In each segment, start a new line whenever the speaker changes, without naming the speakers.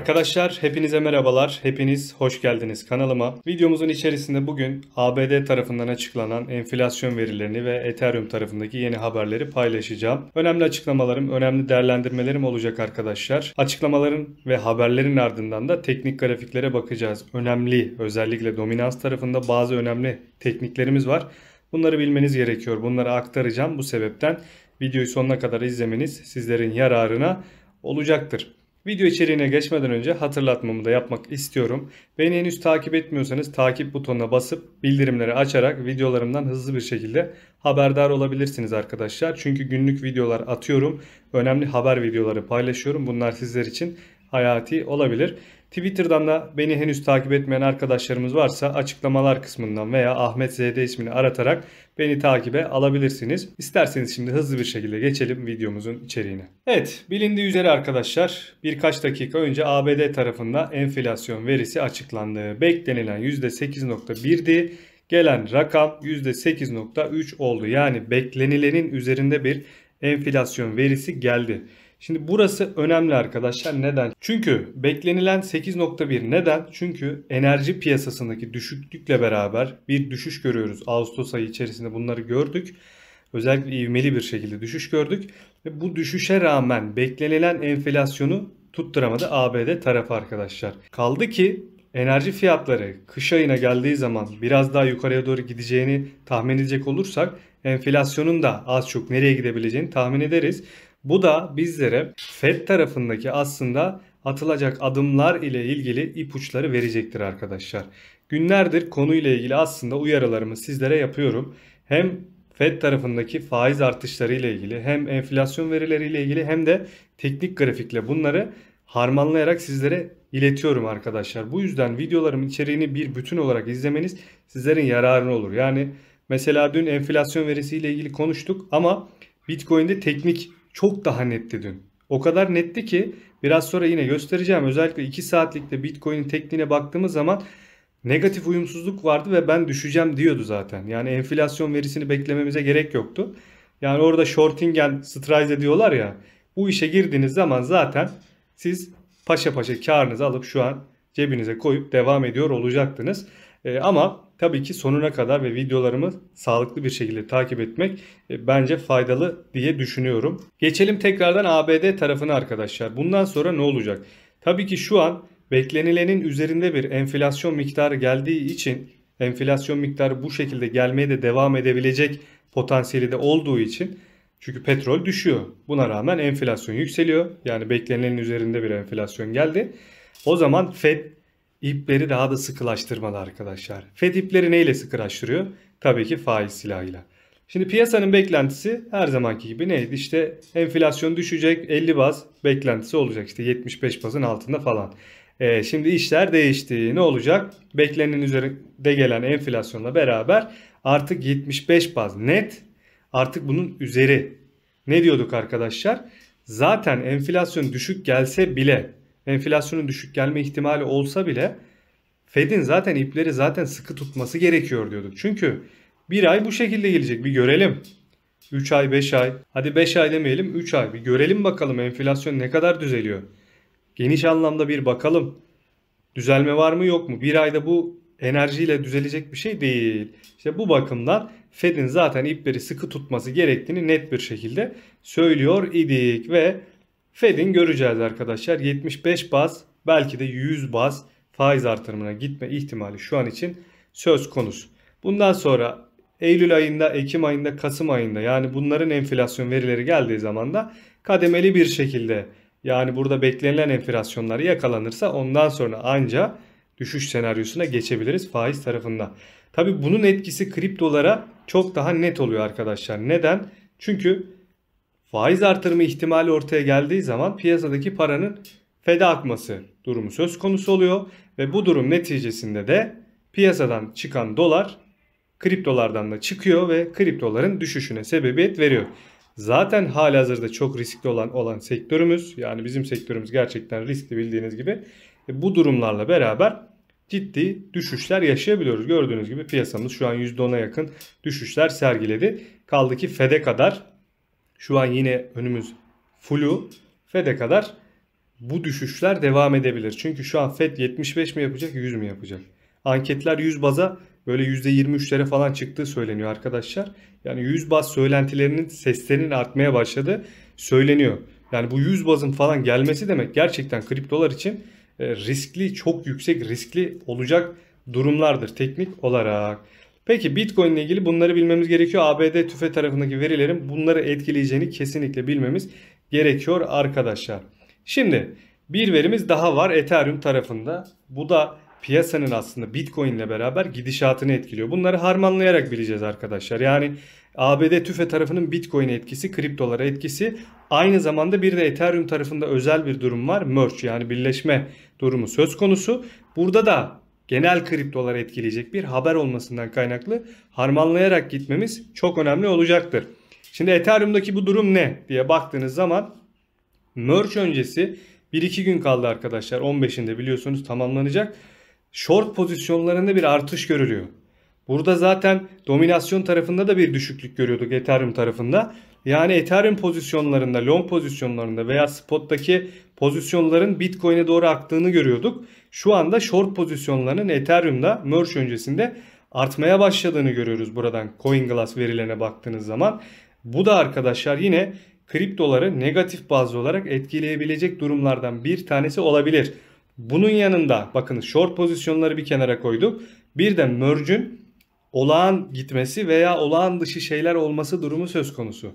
Arkadaşlar hepinize merhabalar, hepiniz hoş geldiniz kanalıma. Videomuzun içerisinde bugün ABD tarafından açıklanan enflasyon verilerini ve Ethereum tarafındaki yeni haberleri paylaşacağım. Önemli açıklamalarım, önemli değerlendirmelerim olacak arkadaşlar. Açıklamaların ve haberlerin ardından da teknik grafiklere bakacağız. Önemli, özellikle dominans tarafında bazı önemli tekniklerimiz var. Bunları bilmeniz gerekiyor. Bunları aktaracağım. Bu sebepten videoyu sonuna kadar izlemeniz sizlerin yararına olacaktır. Video içeriğine geçmeden önce hatırlatmamı da yapmak istiyorum. Beni henüz takip etmiyorsanız takip butonuna basıp bildirimleri açarak videolarımdan hızlı bir şekilde haberdar olabilirsiniz arkadaşlar. Çünkü günlük videolar atıyorum. Önemli haber videoları paylaşıyorum. Bunlar sizler için hayati olabilir. Twitter'dan da beni henüz takip etmeyen arkadaşlarımız varsa açıklamalar kısmından veya Ahmet ZD ismini aratarak beni takibe alabilirsiniz. İsterseniz şimdi hızlı bir şekilde geçelim videomuzun içeriğine. Evet bilindiği üzere arkadaşlar birkaç dakika önce ABD tarafında enflasyon verisi açıklandı. Beklenilen %8.1'di. Gelen rakam %8.3 oldu. Yani beklenilenin üzerinde bir enflasyon verisi geldi. Şimdi burası önemli arkadaşlar. Neden? Çünkü beklenilen 8.1 neden? Çünkü enerji piyasasındaki düşüklükle beraber bir düşüş görüyoruz. Ağustos ayı içerisinde bunları gördük. Özellikle ivmeli bir şekilde düşüş gördük. Ve bu düşüşe rağmen beklenilen enflasyonu tutturamadı ABD tarafı arkadaşlar. Kaldı ki enerji fiyatları kış ayına geldiği zaman biraz daha yukarıya doğru gideceğini tahmin edecek olursak enflasyonun da az çok nereye gidebileceğini tahmin ederiz. Bu da bizlere FED tarafındaki aslında atılacak adımlar ile ilgili ipuçları verecektir arkadaşlar. Günlerdir konuyla ilgili aslında uyarılarımı sizlere yapıyorum. Hem Fed tarafındaki faiz artışları ile ilgili hem enflasyon verileri ile ilgili hem de teknik grafikle bunları harmanlayarak sizlere iletiyorum arkadaşlar. Bu yüzden videolarım içeriğini bir bütün olarak izlemeniz sizlerin yararına olur. Yani mesela dün enflasyon verisi ile ilgili konuştuk ama Bitcoin'de teknik çok daha netti dün. O kadar netti ki biraz sonra yine göstereceğim. Özellikle 2 saatlikte Bitcoin'in tekniğine baktığımız zaman negatif uyumsuzluk vardı ve ben düşeceğim diyordu zaten. Yani enflasyon verisini beklememize gerek yoktu. Yani orada shortingen strize diyorlar ya. Bu işe girdiğiniz zaman zaten siz paşa paşa karınızı alıp şu an cebinize koyup devam ediyor olacaktınız. E, ama tabii ki sonuna kadar ve videolarımı sağlıklı bir şekilde takip etmek e, bence faydalı diye düşünüyorum. Geçelim tekrardan ABD tarafına arkadaşlar. Bundan sonra ne olacak? Tabii ki şu an beklenilenin üzerinde bir enflasyon miktarı geldiği için enflasyon miktarı bu şekilde gelmeye de devam edebilecek potansiyeli de olduğu için çünkü petrol düşüyor. Buna rağmen enflasyon yükseliyor. Yani beklenilenin üzerinde bir enflasyon geldi. O zaman Fed İpleri daha da sıkılaştırmalı arkadaşlar. Fed ipleri neyle sıkılaştırıyor? Tabii ki faiz silahıyla. Şimdi piyasanın beklentisi her zamanki gibi neydi? İşte enflasyon düşecek 50 baz beklentisi olacak işte 75 bazın altında falan. Ee, şimdi işler değişti. Ne olacak? Beklenenin üzerinde gelen enflasyonla beraber artık 75 baz net artık bunun üzeri. Ne diyorduk arkadaşlar? Zaten enflasyon düşük gelse bile enflasyonun düşük gelme ihtimali olsa bile Fed'in zaten ipleri zaten sıkı tutması gerekiyor diyorduk. Çünkü bir ay bu şekilde gelecek bir görelim. 3 ay 5 ay hadi 5 ay demeyelim 3 ay bir görelim bakalım enflasyon ne kadar düzeliyor. Geniş anlamda bir bakalım düzelme var mı yok mu bir ayda bu enerjiyle düzelecek bir şey değil. İşte bu bakımdan Fed'in zaten ipleri sıkı tutması gerektiğini net bir şekilde söylüyor idik ve Fed'in göreceğiz arkadaşlar 75 baz belki de 100 baz faiz artırımına gitme ihtimali şu an için söz konusu. Bundan sonra Eylül ayında, Ekim ayında, Kasım ayında yani bunların enflasyon verileri geldiği zaman da kademeli bir şekilde yani burada beklenilen enflasyonları yakalanırsa ondan sonra anca düşüş senaryosuna geçebiliriz faiz tarafında. Tabi bunun etkisi kriptolara çok daha net oluyor arkadaşlar. Neden? Çünkü faiz artırımı ihtimali ortaya geldiği zaman piyasadaki paranın feda akması durumu söz konusu oluyor ve bu durum neticesinde de piyasadan çıkan dolar kriptolardan da çıkıyor ve kriptoların düşüşüne sebebiyet veriyor. Zaten hazırda çok riskli olan olan sektörümüz yani bizim sektörümüz gerçekten riskli bildiğiniz gibi e, bu durumlarla beraber ciddi düşüşler yaşayabiliyoruz. Gördüğünüz gibi piyasamız şu an %10'a yakın düşüşler sergiledi. Kaldı ki FED'e kadar şu an yine önümüz flu FED'e kadar bu düşüşler devam edebilir. Çünkü şu an FED 75 mi yapacak 100 mü yapacak? Anketler 100 baza böyle %23'lere falan çıktığı söyleniyor arkadaşlar. Yani 100 baz söylentilerinin seslerinin artmaya başladı söyleniyor. Yani bu 100 bazın falan gelmesi demek gerçekten kriptolar için e, riskli çok yüksek riskli olacak durumlardır teknik olarak. Peki Bitcoin ile ilgili bunları bilmemiz gerekiyor. ABD tüfe tarafındaki verilerin bunları etkileyeceğini kesinlikle bilmemiz gerekiyor arkadaşlar. Şimdi bir verimiz daha var Ethereum tarafında. Bu da piyasanın aslında Bitcoin ile beraber gidişatını etkiliyor. Bunları harmanlayarak bileceğiz arkadaşlar. Yani ABD tüfe tarafının Bitcoin etkisi, kriptolara etkisi. Aynı zamanda bir de Ethereum tarafında özel bir durum var. Merge yani birleşme durumu söz konusu. Burada da genel kriptoları etkileyecek bir haber olmasından kaynaklı harmanlayarak gitmemiz çok önemli olacaktır. Şimdi Ethereum'daki bu durum ne diye baktığınız zaman merge öncesi 1-2 gün kaldı arkadaşlar 15'inde biliyorsunuz tamamlanacak. Short pozisyonlarında bir artış görülüyor. Burada zaten dominasyon tarafında da bir düşüklük görüyorduk Ethereum tarafında. Yani Ethereum pozisyonlarında, long pozisyonlarında veya spot'taki pozisyonların Bitcoin'e doğru aktığını görüyorduk. Şu anda short pozisyonlarının Ethereum'da merge öncesinde artmaya başladığını görüyoruz buradan CoinGlass verilerine baktığınız zaman. Bu da arkadaşlar yine kriptoları negatif bazlı olarak etkileyebilecek durumlardan bir tanesi olabilir. Bunun yanında bakın short pozisyonları bir kenara koyduk. Bir de merge'ün olağan gitmesi veya olağan dışı şeyler olması durumu söz konusu.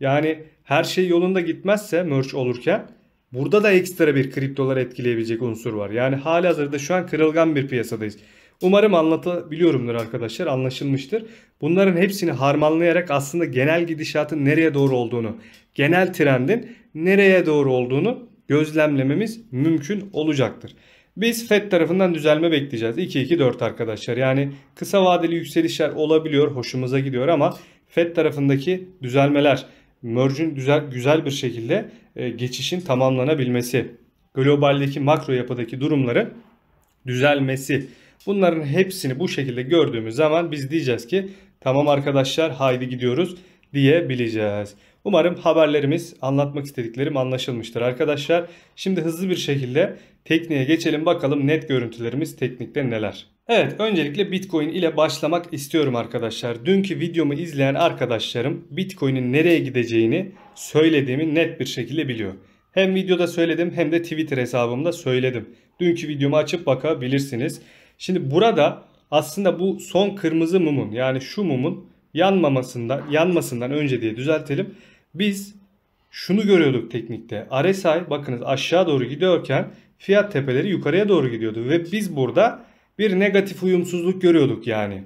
Yani her şey yolunda gitmezse merge olurken burada da ekstra bir kriptoları etkileyebilecek unsur var. Yani hali hazırda şu an kırılgan bir piyasadayız. Umarım anlatabiliyorumdur arkadaşlar anlaşılmıştır. Bunların hepsini harmanlayarak aslında genel gidişatın nereye doğru olduğunu, genel trendin nereye doğru olduğunu gözlemlememiz mümkün olacaktır. Biz FED tarafından düzelme bekleyeceğiz. 2-2-4 arkadaşlar. Yani kısa vadeli yükselişler olabiliyor. Hoşumuza gidiyor ama FED tarafındaki düzelmeler merge'ün güzel, güzel bir şekilde e, geçişin tamamlanabilmesi, globaldeki makro yapıdaki durumları düzelmesi. Bunların hepsini bu şekilde gördüğümüz zaman biz diyeceğiz ki tamam arkadaşlar haydi gidiyoruz diyebileceğiz. Umarım haberlerimiz, anlatmak istediklerim anlaşılmıştır arkadaşlar. Şimdi hızlı bir şekilde tekniğe geçelim bakalım net görüntülerimiz teknikte neler. Evet öncelikle Bitcoin ile başlamak istiyorum arkadaşlar. Dünkü videomu izleyen arkadaşlarım Bitcoin'in nereye gideceğini söylediğimi net bir şekilde biliyor. Hem videoda söyledim hem de Twitter hesabımda söyledim. Dünkü videomu açıp bakabilirsiniz. Şimdi burada aslında bu son kırmızı mumun yani şu mumun yanmamasından yanmasından önce diye düzeltelim. Biz şunu görüyorduk teknikte. RSI bakınız aşağı doğru gidiyorken fiyat tepeleri yukarıya doğru gidiyordu. Ve biz burada bir negatif uyumsuzluk görüyorduk yani.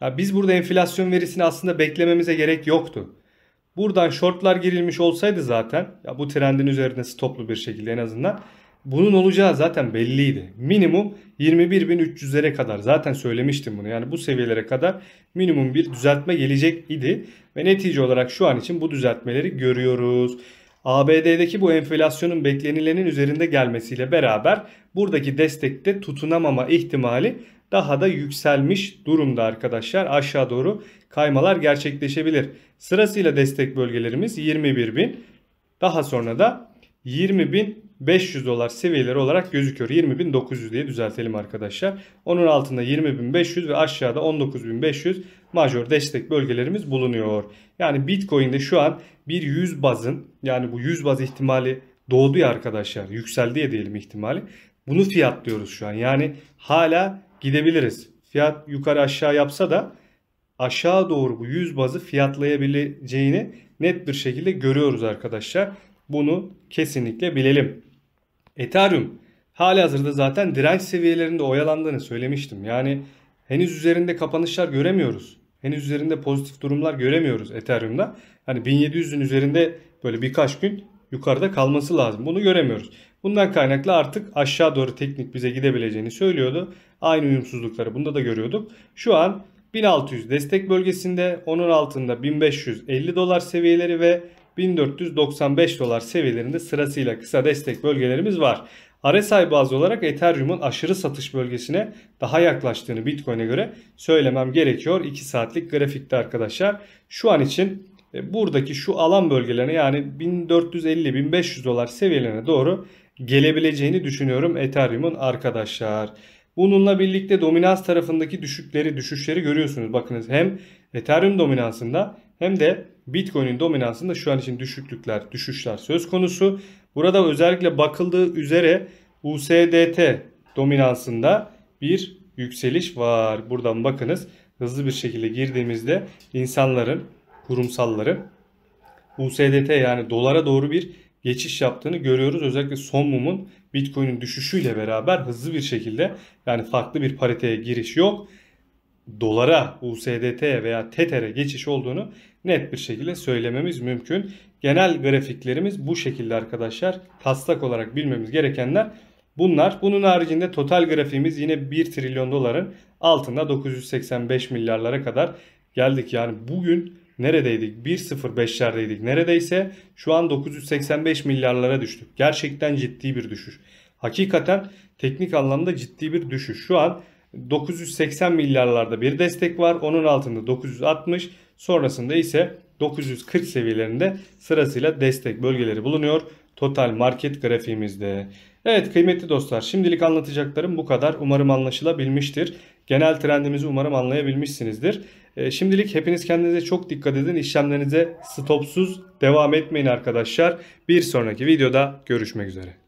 Ya biz burada enflasyon verisini aslında beklememize gerek yoktu. Buradan shortlar girilmiş olsaydı zaten ya bu trendin üzerine stoplu bir şekilde en azından bunun olacağı zaten belliydi. Minimum 21.300'lere kadar zaten söylemiştim bunu. Yani bu seviyelere kadar minimum bir düzeltme gelecek idi. Ve netice olarak şu an için bu düzeltmeleri görüyoruz. ABD'deki bu enflasyonun beklenilenin üzerinde gelmesiyle beraber buradaki destekte tutunamama ihtimali daha da yükselmiş durumda arkadaşlar. Aşağı doğru kaymalar gerçekleşebilir. Sırasıyla destek bölgelerimiz 21.000 daha sonra da 20.000 500 dolar seviyeleri olarak gözüküyor. 20.900 diye düzeltelim arkadaşlar. Onun altında 20.500 ve aşağıda 19.500 major destek bölgelerimiz bulunuyor. Yani Bitcoin'de şu an bir 100 bazın yani bu 100 baz ihtimali doğdu ya arkadaşlar. Yükseldi ya diyelim ihtimali. Bunu fiyatlıyoruz şu an. Yani hala gidebiliriz. Fiyat yukarı aşağı yapsa da aşağı doğru bu 100 bazı fiyatlayabileceğini net bir şekilde görüyoruz arkadaşlar. Bunu kesinlikle bilelim. Ethereum hali hazırda zaten direnç seviyelerinde oyalandığını söylemiştim. Yani henüz üzerinde kapanışlar göremiyoruz. Henüz üzerinde pozitif durumlar göremiyoruz Ethereum'da. Hani 1700'ün üzerinde böyle birkaç gün yukarıda kalması lazım. Bunu göremiyoruz. Bundan kaynaklı artık aşağı doğru teknik bize gidebileceğini söylüyordu. Aynı uyumsuzlukları bunda da görüyorduk. Şu an 1600 destek bölgesinde onun altında 1550 dolar seviyeleri ve 1495 dolar seviyelerinde sırasıyla kısa destek bölgelerimiz var. RSI bazı olarak Ethereum'un aşırı satış bölgesine daha yaklaştığını Bitcoin'e göre söylemem gerekiyor. 2 saatlik grafikte arkadaşlar. Şu an için e, buradaki şu alan bölgelerine yani 1450-1500 dolar seviyelerine doğru gelebileceğini düşünüyorum Ethereum'un arkadaşlar. Bununla birlikte dominans tarafındaki düşükleri, düşüşleri görüyorsunuz. Bakınız hem Ethereum dominansında hem de Bitcoin'in dominansında şu an için düşüklükler, düşüşler söz konusu. Burada özellikle bakıldığı üzere USDT dominansında bir yükseliş var. Buradan bakınız hızlı bir şekilde girdiğimizde insanların, kurumsalların USDT yani dolara doğru bir geçiş yaptığını görüyoruz. Özellikle son mumun Bitcoin'in düşüşüyle beraber hızlı bir şekilde yani farklı bir pariteye giriş yok. Dolara, USDT veya Tether'e geçiş olduğunu net bir şekilde söylememiz mümkün. Genel grafiklerimiz bu şekilde arkadaşlar. Taslak olarak bilmemiz gerekenler bunlar. Bunun haricinde total grafiğimiz yine 1 trilyon doların altında 985 milyarlara kadar geldik. Yani bugün neredeydik? 1.05'lerdeydik. Neredeyse şu an 985 milyarlara düştük. Gerçekten ciddi bir düşüş. Hakikaten teknik anlamda ciddi bir düşüş. Şu an 980 milyarlarda bir destek var. Onun altında 960 Sonrasında ise 940 seviyelerinde sırasıyla destek bölgeleri bulunuyor. Total market grafiğimizde. Evet kıymetli dostlar şimdilik anlatacaklarım bu kadar. Umarım anlaşılabilmiştir. Genel trendimizi umarım anlayabilmişsinizdir. Ee, şimdilik hepiniz kendinize çok dikkat edin. İşlemlerinize stopsuz devam etmeyin arkadaşlar. Bir sonraki videoda görüşmek üzere.